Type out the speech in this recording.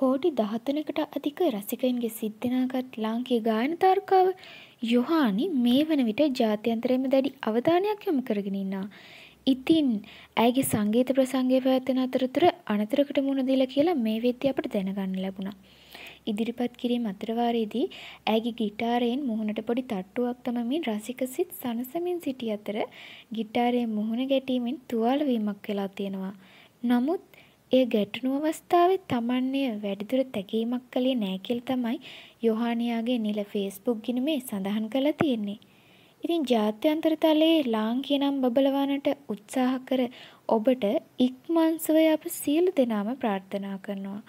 කෝටි දහතුනකට අධික රසිකයින්ගේ සිද්ධනාගත් ලාංකීය ගායන තාරකාව යොහානි මේ වන විට ජාත්‍යන්තරයෙන්ම දැඩි අවධානයක් යොමු කරගෙන ඉන්නා. ඉතින් ඇගේ සංගීත ප්‍රසංගය පැවැත්වෙන අතරතුර අනතුරකට මුණ දීලා කියලා මේ වෙද්දී අපට දැනගන්න ලැබුණා. ඉදිරිපත් කිරීම අතරවාරයේදී ඇගේ ගිටාරයෙන් මුහුණට පොඩි තට්ටුවක් තමමින් රසික සිත් සනසමින් සිටි අතර ගිටාරයෙන් මුහුණ ගැටීමෙන් තුවාල වීමක් වෙලා තියෙනවා. නමුත් එය ගැටුණු අවස්ථාවේ තමන් එය වැඩිදුර තැකීමක් කළේ නෑ කියලා තමයි යොහානියාගේ නිල ෆේස්බුක් ගිණුමේ සඳහන් කරලා තියෙන්නේ. ඉතින් ජාත්‍යන්තර තලයේ ලාංකිය නම් බබලවන්නට උත්සාහ කර ඔබට ඉක්මන්සුව අප සියලු දෙනාම ප්‍රාර්ථනා කරනවා.